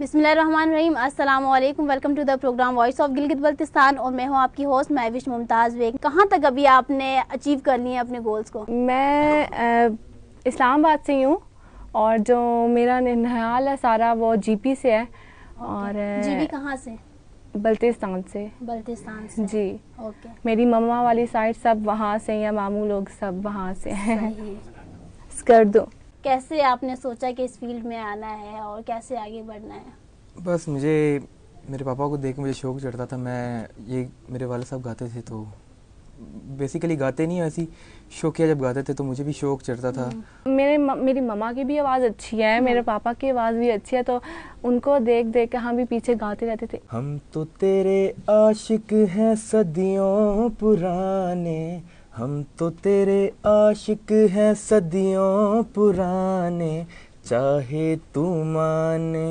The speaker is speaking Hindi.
बिसमीम अस्सलाम वालेकुम welcome to the programme voice of Gilgit Baltistan और मैं हूँ आपकी होस्ट महविश मुमताज़ बेग कहाँ तक अभी आपने अचीव कर लिए अपने गोल्स को मैं इस्लामाबाद से हूँ और जो मेरा ननिहाल है सारा वो जीपी से है और जीपी कहाँ से बल्तिस्तान से बल्तिस्तान से जी ओके मेरी मम्मा वाली साइड सब वहाँ से या मामू लोग सब वहाँ से हैं कर दो कैसे आपने सोचा कि इस फील्ड में आना है और कैसे आगे बढ़ना है बस मुझे मेरे पापा को देख मुझे शौक चढ़ता था मैं ये मेरे वाले साहब गाते थे तो बेसिकली गाते नहीं ऐसी शौकिया जब गाते थे तो मुझे भी शौक चढ़ता था हम्म। मेरे म, मेरी मम्मा की भी आवाज़ अच्छी है हम्म। मेरे पापा की आवाज़ भी अच्छी है तो उनको देख देख के हम भी पीछे गाते रहते थे हम तो तेरे आशिक हैं सदियों पुराने हम तो तेरे आशिक हैं सदियों पुराने चाहे तू माने